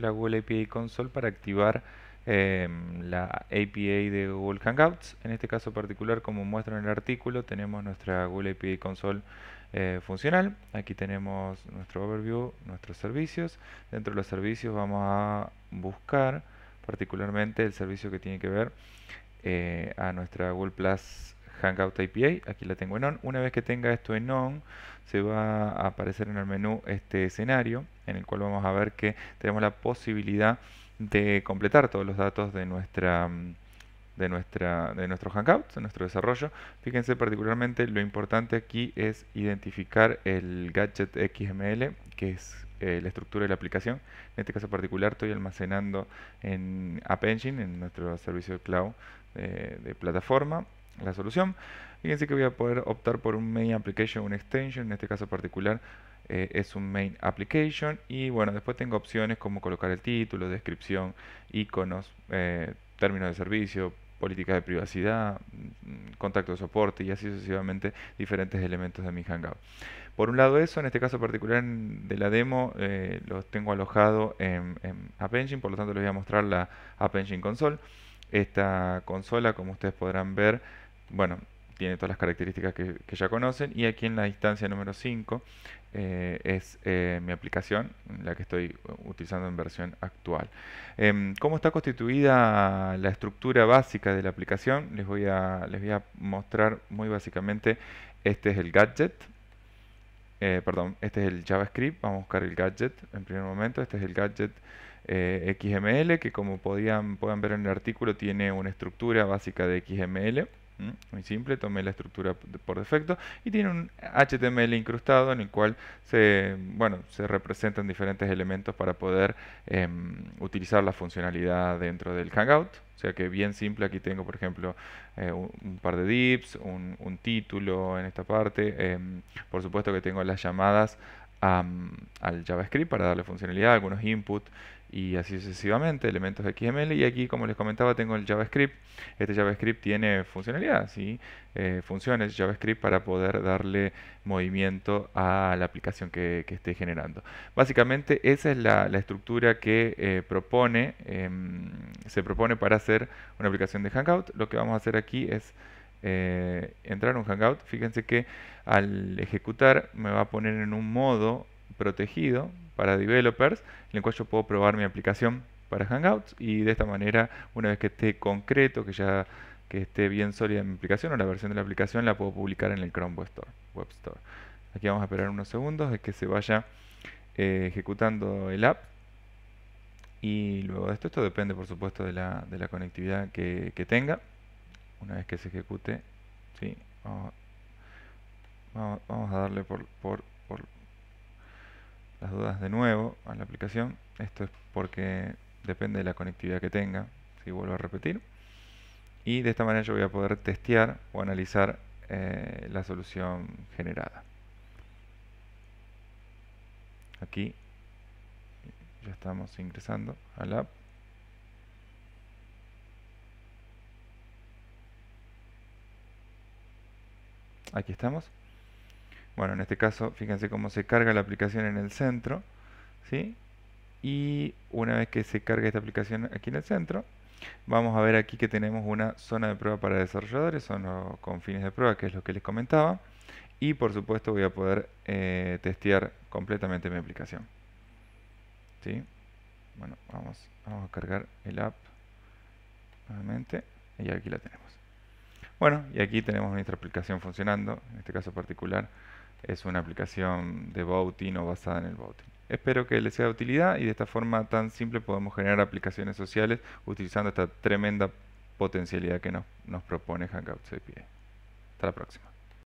la Google API Console para activar em, la API de Google Hangouts. En este caso particular, como muestra en el artículo, tenemos nuestra Google API Console eh, funcional. Aquí tenemos nuestro overview, nuestros servicios. Dentro de los servicios vamos a buscar particularmente el servicio que tiene que ver eh, a nuestra Google Plus Hangout API, aquí la tengo en on. Una vez que tenga esto en on, se va a aparecer en el menú este escenario, en el cual vamos a ver que tenemos la posibilidad de completar todos los datos de nuestra mm, de, nuestra, de nuestro Hangout, de nuestro desarrollo. Fíjense particularmente lo importante aquí es identificar el gadget XML, que es eh, la estructura de la aplicación. En este caso particular estoy almacenando en App Engine, en nuestro servicio de cloud eh, de plataforma, la solución. Fíjense que voy a poder optar por un main application, un extension, en este caso particular eh, es un main application y bueno, después tengo opciones como colocar el título, descripción, iconos, eh, términos de servicio, políticas de privacidad, mm, contacto de soporte y así sucesivamente diferentes elementos de mi Hangout. Por un lado eso, en este caso particular de la demo, lo eh, los tengo alojado en, en App Engine, por lo tanto les voy a mostrar la App Engine Console. Esta consola, como ustedes podrán ver, bueno, tiene todas las características que, ya conocen. Y aquí en la instancia número 5 eh, es eh, mi aplicación, la que estoy utilizando en versión actual. Em, ¿Cómo está constituida la estructura básica de la aplicación? Les voy, a, mostrar muy básicamente. Este es el gadget. Eh, perdón, este es el JavaScript. Vamos a buscar el gadget en primer momento. Este es el gadget. XML que como podían, ver en el artículo tiene una estructura básica de XML ¿Mm? muy simple, tomé la estructura por defecto y tiene un HTML incrustado en el cual se, bueno, se representan diferentes elementos para poder em, utilizar la funcionalidad dentro del Hangout. O sea que bien simple, aquí tengo por ejemplo eh, un, par de dips un, título en esta parte, em, por supuesto que tengo las llamadas al JavaScript para darle funcionalidad, algunos inputs y así sucesivamente, elementos XML. Y aquí, como les comentaba, tengo el JavaScript. Este JavaScript tiene funcionalidad, y eh, funciones JavaScript para poder darle movimiento a la aplicación que, esté generando. Básicamente, esa es la, estructura que eh, propone, em, se propone para hacer una aplicación de Hangout. Lo que vamos a hacer aquí es eh, entrar a un Hangout, fíjense que al ejecutar me va a poner en un modo protegido para developers, en el cual yo puedo probar mi aplicación para Hangouts y de esta manera, una vez que esté concreto, que ya que esté bien sólida mi aplicación o la versión de la aplicación, la puedo publicar en el Chrome Web Store. Web Store. Aquí vamos a esperar unos segundos de que se vaya eh, ejecutando el app y luego de esto, esto depende por supuesto de la, conectividad que tenga una vez que se ejecute ¿sí? vamos, a darle por, por, las dudas de nuevo a la aplicación esto es porque depende de la conectividad que tenga si vuelvo a repetir y de esta manera yo voy a poder testear o analizar eh, la solución generada aquí ya estamos ingresando al app Aquí estamos. Bueno, en este caso, fíjense cómo se carga la aplicación en el centro. ¿sí? Y una vez que se cargue esta aplicación aquí en el centro, vamos a ver aquí que tenemos una zona de prueba para desarrolladores, son los confines de prueba, que es lo que les comentaba. Y por supuesto voy a poder eh, testear completamente mi aplicación. Bueno, vamos a cargar el app nuevamente y aquí la tenemos. Bueno, y aquí tenemos nuestra aplicación funcionando, en este caso particular es una aplicación de voting o basada en el voting. Espero que les sea de utilidad y de esta forma tan simple podemos generar aplicaciones sociales utilizando esta tremenda potencialidad que nos, nos propone Hangout API. Hasta la próxima.